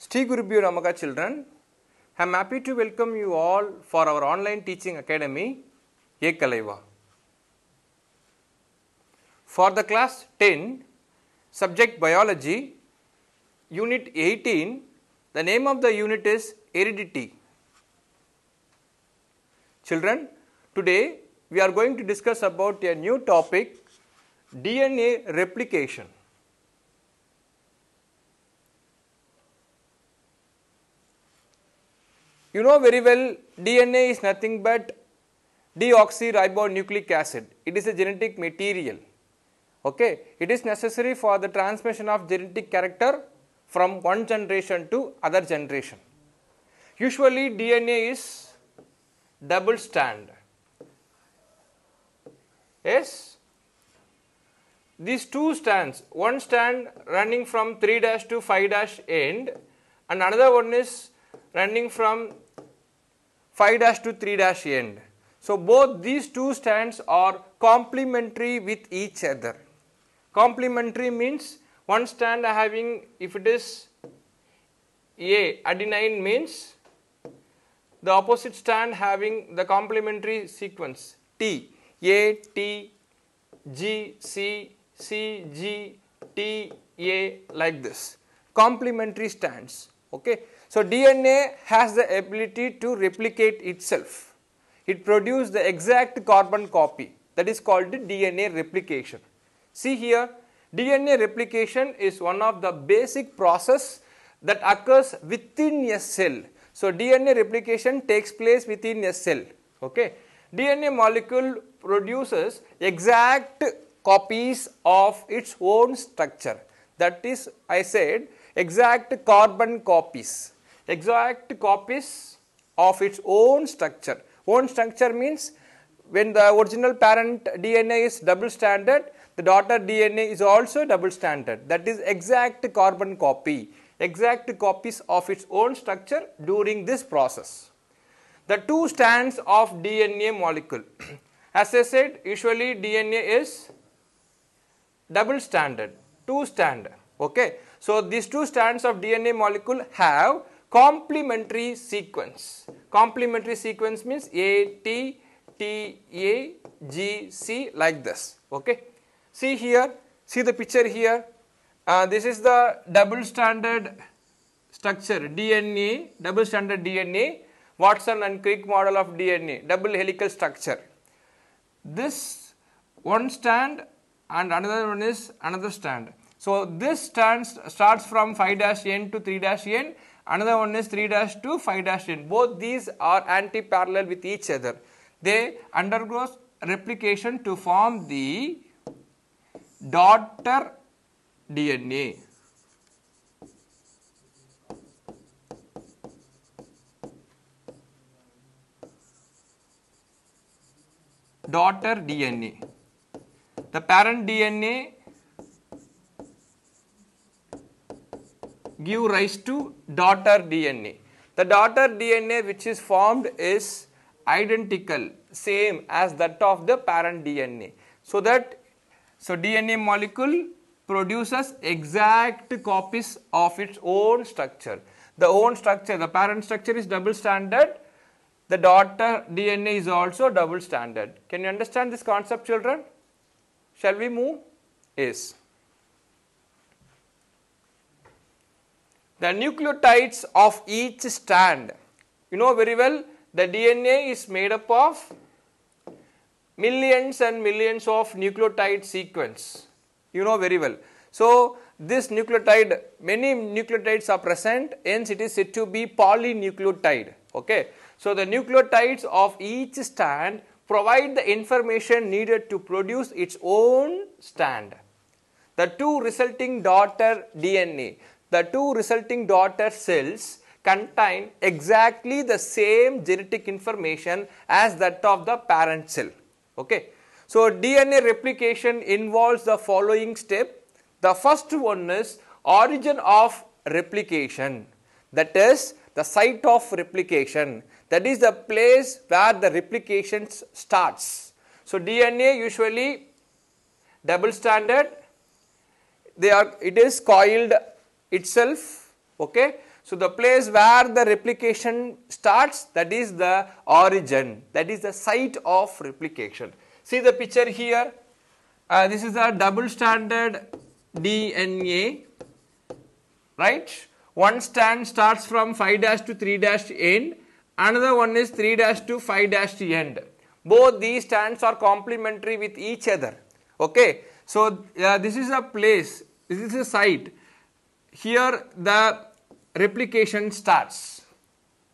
Sri Gurubhyo Namaga children, I am happy to welcome you all for our online teaching academy, Yekalaiva. For the class 10, subject biology, unit 18, the name of the unit is aridity. Children, today we are going to discuss about a new topic, DNA replication. You know very well DNA is nothing but deoxyribonucleic acid. It is a genetic material. Okay. It is necessary for the transmission of genetic character from one generation to other generation. Usually DNA is double strand. Yes. These two strands, one strand running from 3 dash to 5 dash end and another one is running from 5 dash to 3 dash end. So both these two strands are complementary with each other. Complementary means one strand having if it is A adenine means the opposite strand having the complementary sequence T A T G C C G T A like this complementary strands okay so, DNA has the ability to replicate itself. It produces the exact carbon copy that is called DNA replication. See here, DNA replication is one of the basic process that occurs within a cell. So, DNA replication takes place within a cell. Okay. DNA molecule produces exact copies of its own structure. That is, I said, exact carbon copies exact copies of its own structure. Own structure means when the original parent DNA is double stranded, the daughter DNA is also double stranded. That is exact carbon copy, exact copies of its own structure during this process. The two strands of DNA molecule. As I said, usually DNA is double stranded, two strand. Okay. So, these two strands of DNA molecule have complementary sequence. Complementary sequence means A, T, T, A, G, C like this. Okay. See here, see the picture here. Uh, this is the double stranded structure DNA, double stranded DNA, Watson and Crick model of DNA, double helical structure. This one stand and another one is another stand. So, this stands starts from 5 dash n to 3 dash n Another one is 3 dash 2, 5 dash 10. Both these are anti-parallel with each other. They undergo replication to form the daughter DNA. daughter DNA. The parent DNA give rise to daughter DNA. The daughter DNA which is formed is identical, same as that of the parent DNA. So that, so DNA molecule produces exact copies of its own structure. The own structure, the parent structure is double stranded. The daughter DNA is also double stranded. Can you understand this concept children? Shall we move? Yes. The nucleotides of each strand, you know very well the DNA is made up of millions and millions of nucleotide sequence, you know very well. So, this nucleotide, many nucleotides are present, hence it is said to be polynucleotide. Okay. So, the nucleotides of each strand provide the information needed to produce its own strand. The two resulting daughter DNA the two resulting daughter cells contain exactly the same genetic information as that of the parent cell. Okay. So, DNA replication involves the following step. The first one is origin of replication that is the site of replication that is the place where the replication starts. So, DNA usually double stranded they are it is coiled itself okay so the place where the replication starts that is the origin that is the site of replication see the picture here uh, this is a double stranded DNA right one strand starts from 5 dash to 3 dash end another one is 3 dash to 5 dash end both these strands are complementary with each other okay so uh, this is a place this is a site here the replication starts.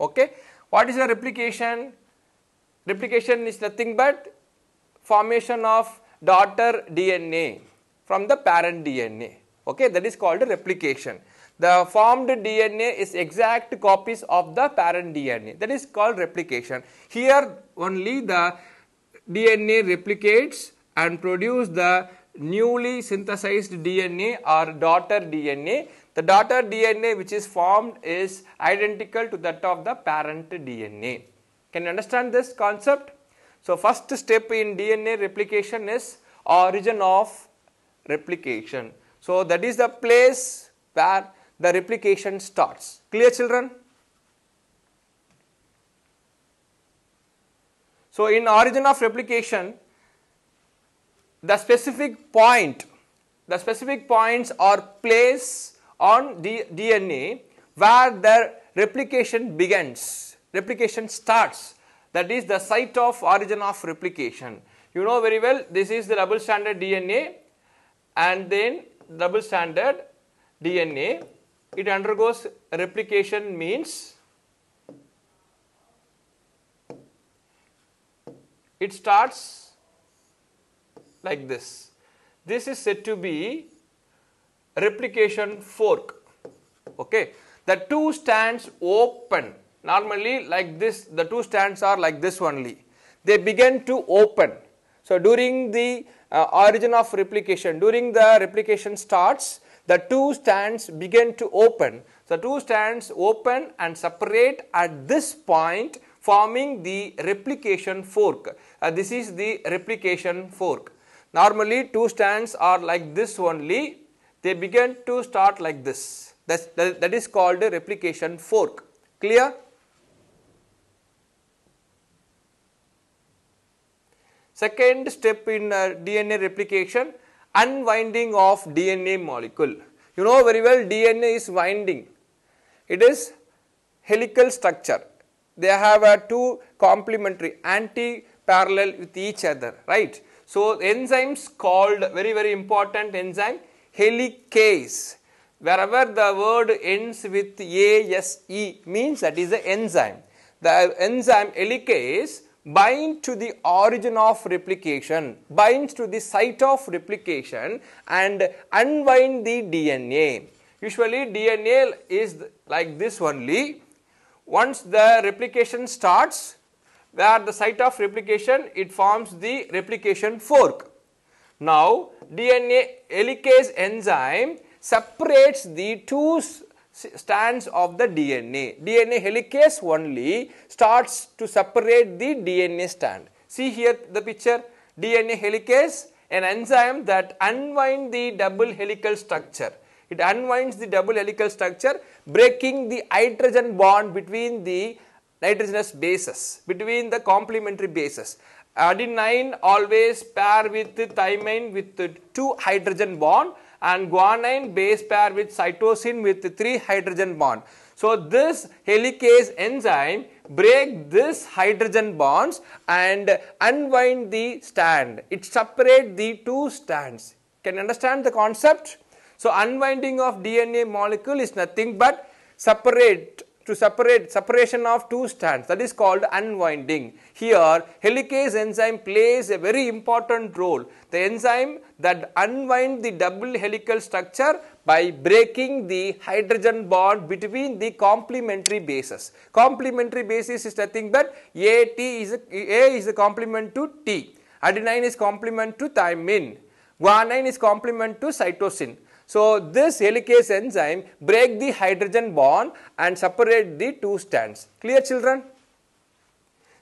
Okay. What is the replication? Replication is nothing but formation of daughter DNA from the parent DNA. Okay, that is called replication. The formed DNA is exact copies of the parent DNA. That is called replication. Here only the DNA replicates and produce the newly synthesized DNA or daughter DNA the daughter DNA which is formed is identical to that of the parent DNA. Can you understand this concept? So, first step in DNA replication is origin of replication. So, that is the place where the replication starts. Clear children? So, in origin of replication, the specific point, the specific points or place on the DNA where the replication begins, replication starts. That is the site of origin of replication. You know very well this is the double stranded DNA and then double stranded DNA. It undergoes replication means it starts like this. This is said to be replication fork okay the two stands open normally like this the two stands are like this only they begin to open so during the uh, origin of replication during the replication starts the two stands begin to open so two stands open and separate at this point forming the replication fork uh, this is the replication fork normally two stands are like this only they begin to start like this. That's, that, that is called a replication fork. Clear? Second step in uh, DNA replication, unwinding of DNA molecule. You know very well DNA is winding. It is helical structure. They have uh, two complementary anti-parallel with each other, right? So, enzymes called very very important enzyme helicase. Wherever the word ends with ASE means that is the enzyme. The enzyme helicase binds to the origin of replication, binds to the site of replication and unwind the DNA. Usually DNA is like this only. Once the replication starts, where the site of replication, it forms the replication fork. Now, DNA helicase enzyme separates the two strands of the DNA. DNA helicase only starts to separate the DNA strand. See here the picture DNA helicase, an enzyme that unwind the double helical structure. It unwinds the double helical structure breaking the hydrogen bond between the nitrogenous bases, between the complementary bases Adenine always pair with thymine with two hydrogen bond and guanine base pair with cytosine with three hydrogen bond. So this helicase enzyme break this hydrogen bonds and unwind the strand. It separate the two strands. Can you understand the concept? So unwinding of DNA molecule is nothing but separate to separate separation of two strands that is called unwinding here helicase enzyme plays a very important role the enzyme that unwind the double helical structure by breaking the hydrogen bond between the complementary bases complementary bases is nothing but at is a, a is a complement to t adenine is complement to thymine guanine is complement to cytosine so this helicase enzyme break the hydrogen bond and separate the two strands. Clear children?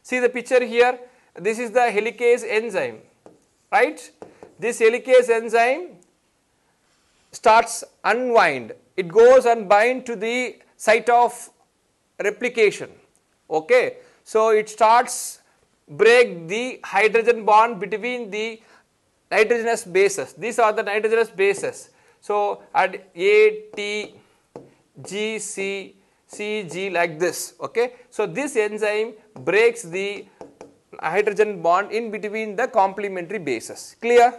See the picture here. This is the helicase enzyme, right? This helicase enzyme starts unwind. It goes and bind to the site of replication. Okay. So it starts break the hydrogen bond between the nitrogenous bases. These are the nitrogenous bases so at A, T, G, C, C, G like this, okay. So this enzyme breaks the hydrogen bond in between the complementary bases, clear?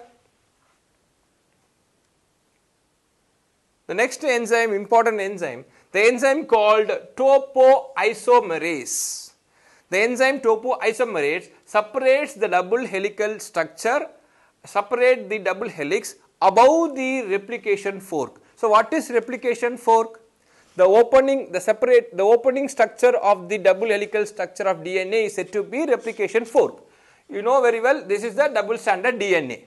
The next enzyme, important enzyme, the enzyme called topoisomerase. The enzyme topoisomerase separates the double helical structure, separate the double helix above the replication fork. So, what is replication fork? The opening, the separate, the opening structure of the double helical structure of DNA is said to be replication fork. You know very well this is the double stranded DNA.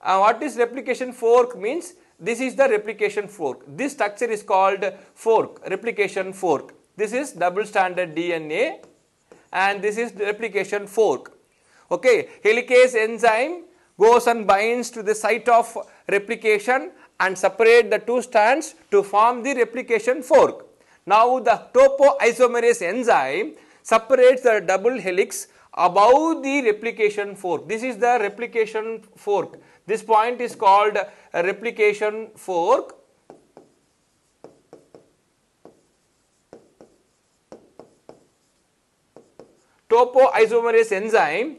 Uh, what is replication fork means? This is the replication fork. This structure is called fork, replication fork. This is double stranded DNA and this is replication fork. Okay, helicase enzyme goes and binds to the site of replication and separate the two strands to form the replication fork. Now the topoisomerase enzyme separates the double helix above the replication fork. This is the replication fork. This point is called replication fork. Topoisomerase enzyme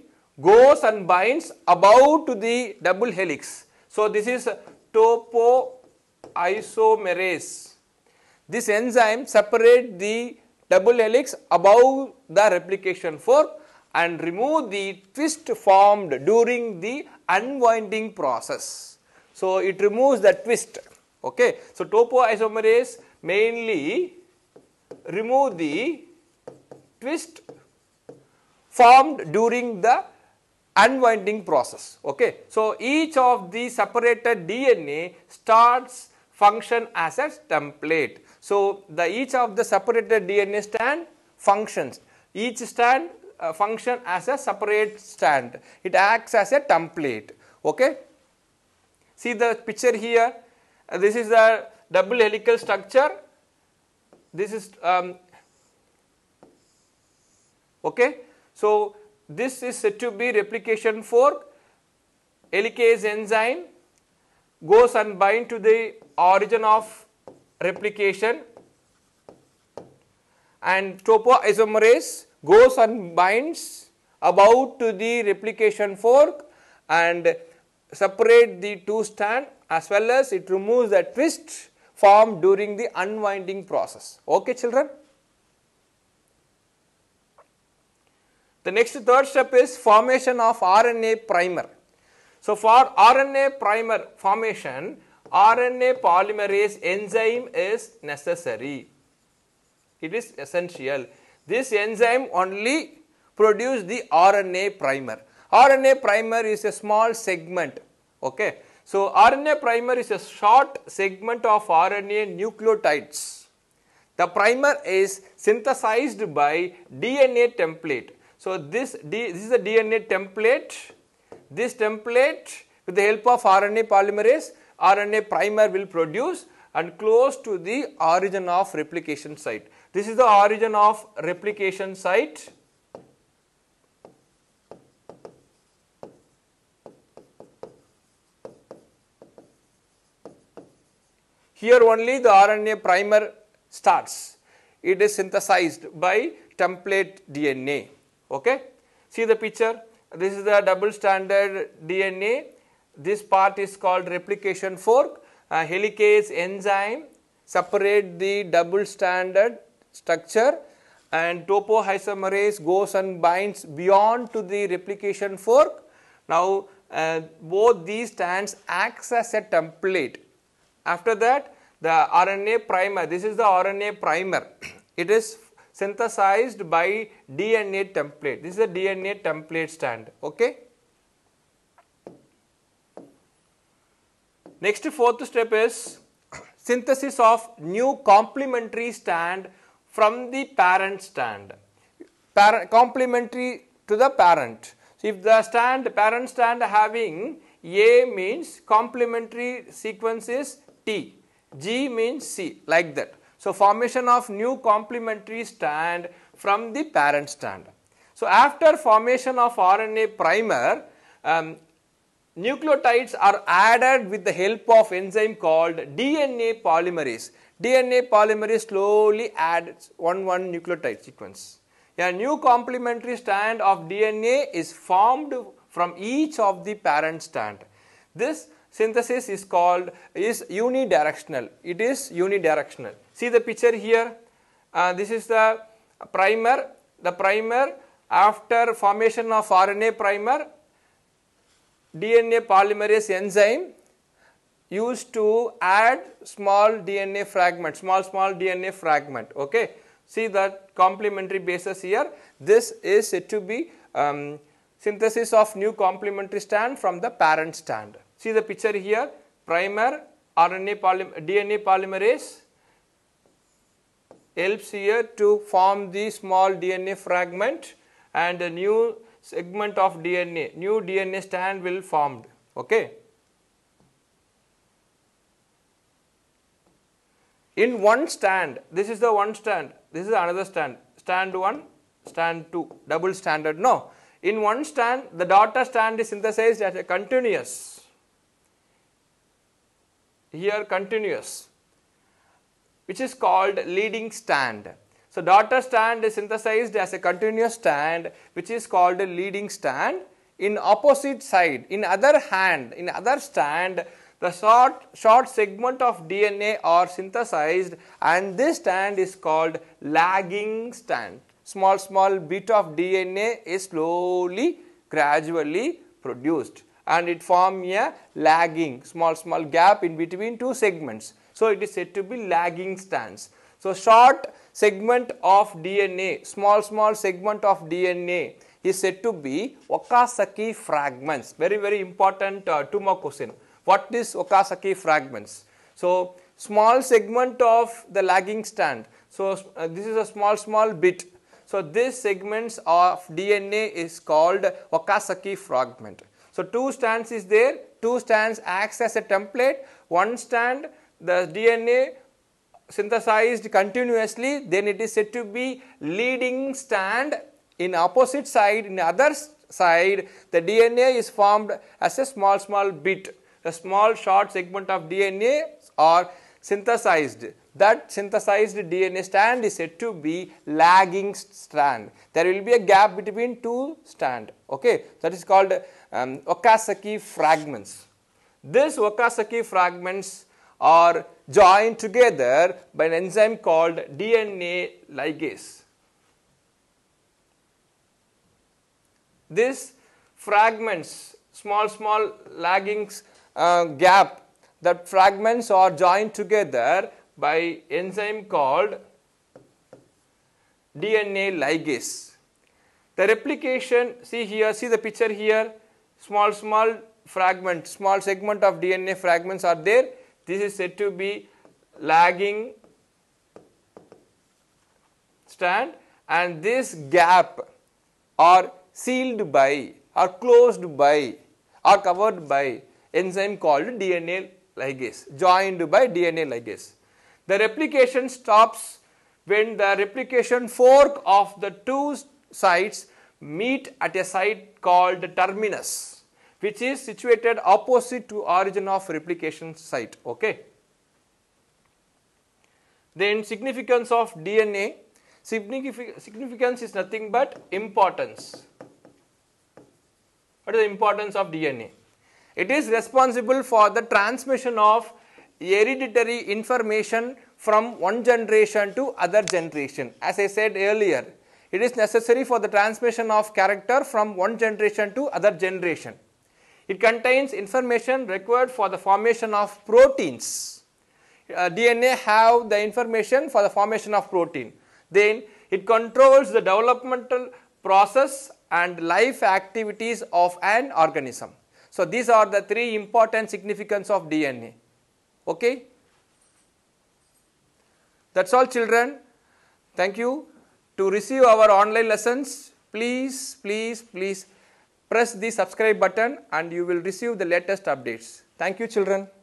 goes and binds about to the double helix. So, this is topoisomerase. This enzyme separate the double helix above the replication fork and remove the twist formed during the unwinding process. So, it removes the twist. Okay. So, topoisomerase mainly remove the twist formed during the unwinding process. Okay. So, each of the separated DNA starts function as a template. So, the each of the separated DNA strand functions. Each strand uh, function as a separate strand. It acts as a template. Okay. See the picture here. Uh, this is the double helical structure. This is um, okay. So, this is said to be replication fork. Helicase enzyme goes and bind to the origin of replication and topoisomerase goes and binds about to the replication fork and separate the two strand as well as it removes the twist formed during the unwinding process. Okay children? The next third step is formation of RNA primer. So for RNA primer formation, RNA polymerase enzyme is necessary. It is essential. This enzyme only produce the RNA primer. RNA primer is a small segment. Okay. So RNA primer is a short segment of RNA nucleotides. The primer is synthesized by DNA template. So, this, this is a DNA template. This template with the help of RNA polymerase, RNA primer will produce and close to the origin of replication site. This is the origin of replication site. Here only the RNA primer starts. It is synthesized by template DNA. Okay. See the picture. This is the double stranded DNA. This part is called replication fork. Uh, helicase enzyme separate the double stranded structure and topoisomerase goes and binds beyond to the replication fork. Now, uh, both these strands acts as a template. After that, the RNA primer, this is the RNA primer. It is synthesized by DNA template. This is a DNA template stand. Okay. Next fourth step is synthesis of new complementary stand from the parent stand. Par complementary to the parent. So, if the stand parent stand having A means complementary sequence is T, G means C like that. So formation of new complementary strand from the parent strand. So after formation of RNA primer, um, nucleotides are added with the help of enzyme called DNA polymerase. DNA polymerase slowly adds one one nucleotide sequence. A new complementary strand of DNA is formed from each of the parent strand. This synthesis is called is unidirectional it is unidirectional see the picture here uh, this is the primer the primer after formation of RNA primer DNA polymerase enzyme used to add small DNA fragment small small DNA fragment okay see the complementary bases here this is to be um, synthesis of new complementary strand from the parent strand. See the picture here, primer RNA DNA polymerase helps here to form the small DNA fragment and a new segment of DNA, new DNA strand will formed. Okay. In one strand, this is the one strand, this is another strand, strand 1, strand 2, double stranded. No, in one strand, the daughter strand is synthesized as a continuous here continuous which is called leading stand. So daughter stand is synthesized as a continuous stand which is called a leading stand. In opposite side, in other hand, in other stand, the short, short segment of DNA are synthesized and this stand is called lagging stand. Small, small bit of DNA is slowly, gradually produced and it form a lagging small small gap in between two segments. So, it is said to be lagging strands. So, short segment of DNA, small small segment of DNA is said to be Okazaki fragments, very very important uh, tumor question. What is Okazaki fragments? So, small segment of the lagging strand. So, uh, this is a small small bit. So, these segments of DNA is called Okazaki fragment. So two strands is there, two strands acts as a template, one strand the DNA synthesized continuously then it is said to be leading strand in opposite side in other side the DNA is formed as a small small bit a small short segment of DNA are synthesized that synthesized DNA strand is said to be lagging strand there will be a gap between two strand okay that is called um, Okazaki fragments. These Okazaki fragments are joined together by an enzyme called DNA ligase. These fragments, small, small lagging uh, gap, that fragments are joined together by enzyme called DNA ligase. The replication, see here, see the picture here, small small fragment, small segment of DNA fragments are there. This is said to be lagging strand and this gap are sealed by or closed by or covered by enzyme called DNA ligase, joined by DNA ligase. The replication stops when the replication fork of the two sites meet at a site called terminus which is situated opposite to origin of replication site okay then significance of dna significance is nothing but importance what is the importance of dna it is responsible for the transmission of hereditary information from one generation to other generation as i said earlier it is necessary for the transmission of character from one generation to other generation. It contains information required for the formation of proteins. Uh, DNA have the information for the formation of protein. Then it controls the developmental process and life activities of an organism. So these are the three important significance of DNA. Okay? That's all children. Thank you to receive our online lessons, please, please, please press the subscribe button and you will receive the latest updates. Thank you children.